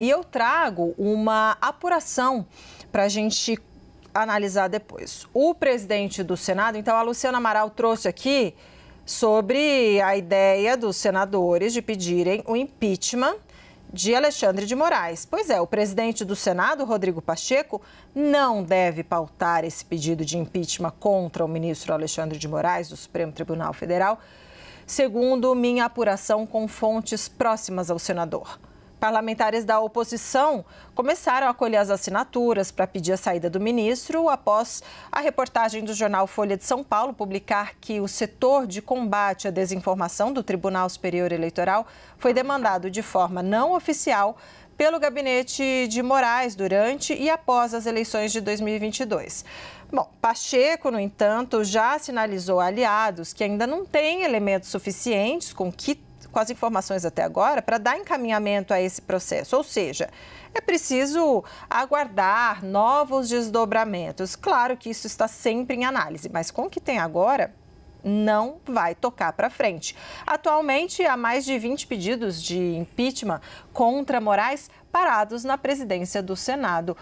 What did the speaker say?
E eu trago uma apuração para a gente analisar depois. O presidente do Senado, então a Luciana Amaral trouxe aqui sobre a ideia dos senadores de pedirem o impeachment de Alexandre de Moraes. Pois é, o presidente do Senado, Rodrigo Pacheco, não deve pautar esse pedido de impeachment contra o ministro Alexandre de Moraes do Supremo Tribunal Federal, segundo minha apuração com fontes próximas ao senador. Parlamentares da oposição começaram a colher as assinaturas para pedir a saída do ministro após a reportagem do jornal Folha de São Paulo publicar que o setor de combate à desinformação do Tribunal Superior Eleitoral foi demandado de forma não oficial pelo gabinete de Moraes durante e após as eleições de 2022. Bom, Pacheco, no entanto, já sinalizou aliados que ainda não têm elementos suficientes com que com as informações até agora para dar encaminhamento a esse processo. Ou seja, é preciso aguardar novos desdobramentos. Claro que isso está sempre em análise, mas com o que tem agora, não vai tocar para frente. Atualmente, há mais de 20 pedidos de impeachment contra Moraes parados na presidência do Senado.